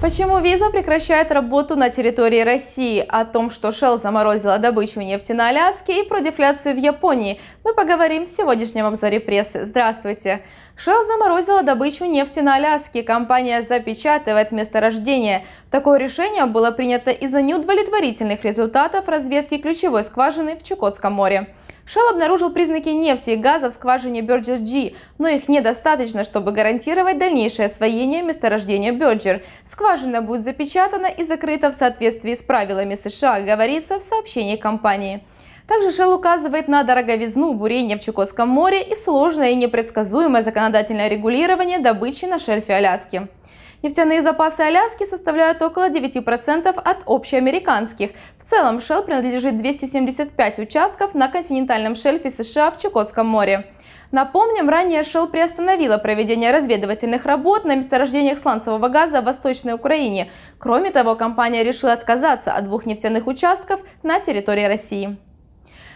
Почему виза прекращает работу на территории России? О том, что Shell заморозила добычу нефти на Аляске и про дефляцию в Японии, мы поговорим в сегодняшнем обзоре прессы. Здравствуйте! Shell заморозила добычу нефти на Аляске. Компания запечатывает месторождение. Такое решение было принято из-за неудовлетворительных результатов разведки ключевой скважины в Чукотском море. Shell обнаружил признаки нефти и газа в скважине Берджер G, но их недостаточно, чтобы гарантировать дальнейшее освоение месторождения Берджер. Скважина будет запечатана и закрыта в соответствии с правилами США, говорится в сообщении компании. Также Шелл указывает на дороговизну бурения в Чукотском море и сложное и непредсказуемое законодательное регулирование добычи на шельфе Аляски. Нефтяные запасы Аляски составляют около 9% от общеамериканских. В целом Shell принадлежит 275 участков на континентальном шельфе США в Чукотском море. Напомним, ранее Shell приостановила проведение разведывательных работ на месторождениях сланцевого газа в Восточной Украине. Кроме того, компания решила отказаться от двух нефтяных участков на территории России.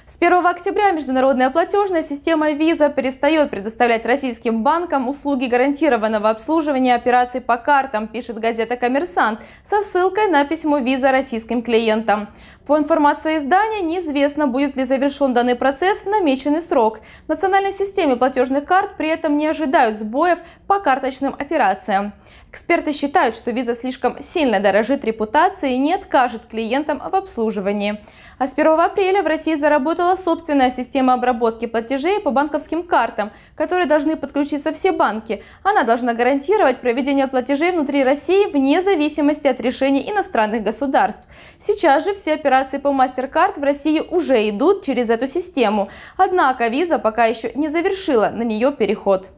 С 1 октября международная платежная система Visa перестает предоставлять российским банкам услуги гарантированного обслуживания операций по картам, пишет газета «Коммерсант» со ссылкой на письмо Visa российским клиентам. По информации издания, неизвестно, будет ли завершен данный процесс в намеченный срок. В национальной системе платежных карт при этом не ожидают сбоев по карточным операциям. Эксперты считают, что виза слишком сильно дорожит репутацией и не откажет клиентам в обслуживании. А с 1 апреля в России заработала собственная система обработки платежей по банковским картам, которые должны подключиться все банки. Она должна гарантировать проведение платежей внутри России вне зависимости от решений иностранных государств. Сейчас же все операции Операции по MasterCard в России уже идут через эту систему, однако Visa пока еще не завершила на нее переход.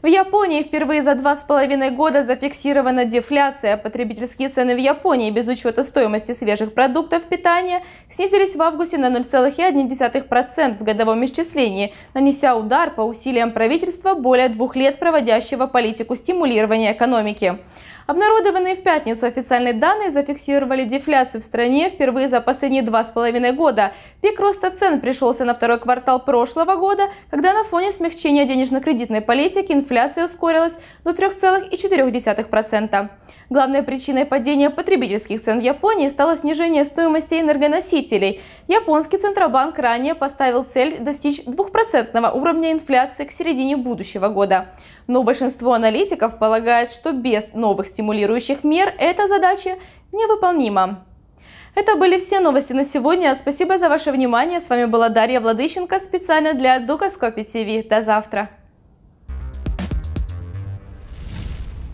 В Японии впервые за два с половиной года зафиксирована дефляция. Потребительские цены в Японии без учета стоимости свежих продуктов питания снизились в августе на 0,1% в годовом исчислении, нанеся удар по усилиям правительства более двух лет проводящего политику стимулирования экономики. Обнародованные в пятницу официальные данные зафиксировали дефляцию в стране впервые за последние два с половиной года. Пик роста цен пришелся на второй квартал прошлого года, когда на фоне смягчения денежно-кредитной политики инфляция ускорилась до 3,4%. Главной причиной падения потребительских цен в Японии стало снижение стоимости энергоносителей. Японский Центробанк ранее поставил цель достичь 2% уровня инфляции к середине будущего года. Но большинство аналитиков полагает, что без новых стимулирующих мер эта задача невыполнима. Это были все новости на сегодня. Спасибо за ваше внимание. С вами была Дарья Владыщенко специально для Дукоскопи ТВ. До завтра.